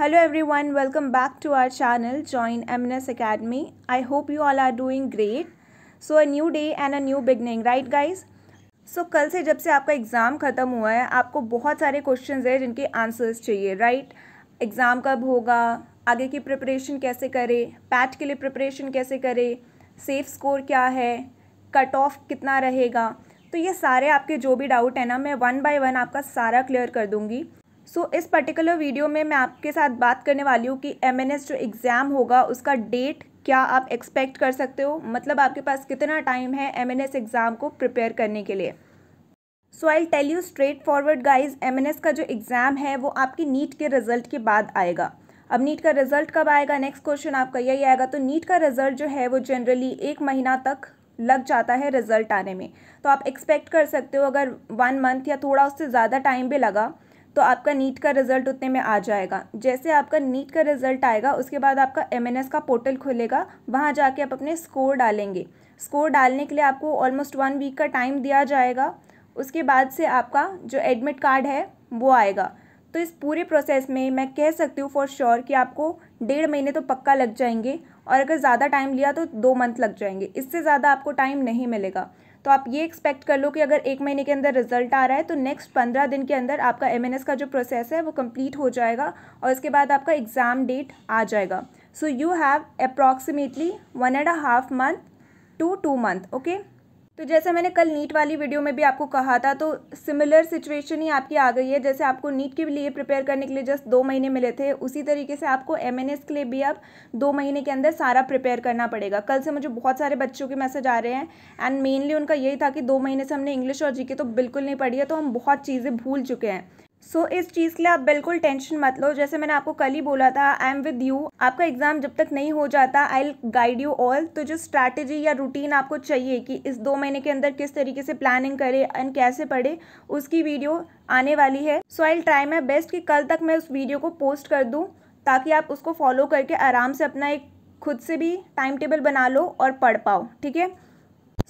Welcome back to back channel our M N S academy I hope you all are doing great so a new day and a new beginning right guys so कल से जब से आपका exam ख़त्म हुआ है आपको बहुत सारे क्वेश्चंस हैं जिनके आंसर्स चाहिए राइट right? एग्ज़ाम कब होगा आगे की प्रिपरेशन कैसे करें पैट के लिए प्रिपरेशन कैसे करें सेफ स्कोर क्या है कट ऑफ कितना रहेगा तो ये सारे आपके जो भी डाउट है ना मैं वन बाय वन आपका सारा क्लियर कर दूंगी सो so, इस पर्टिकुलर वीडियो में मैं आपके साथ बात करने वाली हूँ कि एम जो एग्ज़ाम होगा उसका डेट क्या आप एक्सपेक्ट कर सकते हो मतलब आपके पास कितना टाइम है एम एग्ज़ाम को प्रिपेयर करने के लिए so I tell you straight forward guys M का जो एग्ज़ाम है वो आपकी नीट के रिजल्ट के बाद आएगा अब नीट का रिजल्ट कब आएगा नेक्स्ट क्वेश्चन आपका यही आएगा तो नीट का रिजल्ट जो है वो जनरली एक महीना तक लग जाता है रिजल्ट आने में तो आप एक्सपेक्ट कर सकते हो अगर वन मंथ या थोड़ा उससे ज़्यादा टाइम भी लगा तो आपका नीट का रिज़ल्ट उतने में आ जाएगा जैसे आपका नीट का रिज़ल्ट आएगा उसके बाद आपका एम का पोर्टल खुलेगा वहाँ जाके आप अपने स्कोर डालेंगे स्कोर डालने के लिए आपको ऑलमोस्ट वन वीक का टाइम दिया जाएगा उसके बाद से आपका जो एडमिट कार्ड है वो आएगा तो इस पूरे प्रोसेस में मैं कह सकती हूँ फॉर श्योर कि आपको डेढ़ महीने तो पक्का लग जाएंगे और अगर ज़्यादा टाइम लिया तो दो मंथ लग जाएंगे इससे ज़्यादा आपको टाइम नहीं मिलेगा तो आप ये एक्सपेक्ट कर लो कि अगर एक महीने के अंदर रिजल्ट आ रहा है तो नेक्स्ट पंद्रह दिन के अंदर आपका एम का जो प्रोसेस है वो कंप्लीट हो जाएगा और इसके बाद आपका एग्ज़ाम डेट आ जाएगा so you have approximately one and half month to two month okay तो जैसे मैंने कल नीट वाली वीडियो में भी आपको कहा था तो सिमिलर सिचुएशन ही आपकी आ गई है जैसे आपको नीट के लिए प्रिपेयर करने के लिए जस्ट दो महीने मिले थे उसी तरीके से आपको एम के लिए भी अब दो महीने के अंदर सारा प्रिपेयर करना पड़ेगा कल से मुझे बहुत सारे बच्चों के मैसेज आ रहे हैं एंड मेनली उनका यही था कि दो महीने से हमने इंग्लिश और जी तो बिल्कुल नहीं पढ़ी है तो हम बहुत चीज़ें भूल चुके हैं सो so, इस चीज़ के लिए आप बिल्कुल टेंशन मत लो जैसे मैंने आपको कल ही बोला था आई एम विद यू आपका एग्ज़ाम जब तक नहीं हो जाता I will guide you all तो जो स्ट्रैटेजी या रूटीन आपको चाहिए कि इस दो महीने के अंदर किस तरीके से प्लानिंग करें एंड कैसे पढ़े उसकी वीडियो आने वाली है सो आई ट्राई माई बेस्ट कि कल तक मैं उस वीडियो को पोस्ट कर दूँ ताकि आप उसको फॉलो करके आराम से अपना एक खुद से भी टाइम टेबल बना लो और पढ़ पाओ ठीक है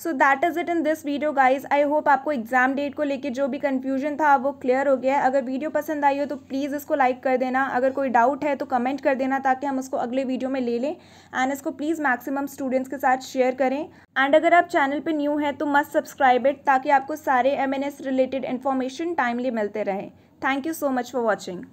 so that is it in this video guys I hope आपको एग्जाम डेट को लेकर जो भी कन्फ्यूजन था वो क्लियर हो गया है अगर वीडियो पसंद आई हो तो प्लीज़ इसको लाइक कर देना अगर कोई डाउट है तो कमेंट कर देना ताकि हम उसको अगले वीडियो में ले लें एंड इसको प्लीज़ मैक्सिमम स्टूडेंट्स के साथ शेयर करें एंड अगर आप चैनल पर न्यू हैं तो मस्ट सब्सक्राइब इट ताकि आपको सारे M N S related information timely मिलते रहे thank you so much for watching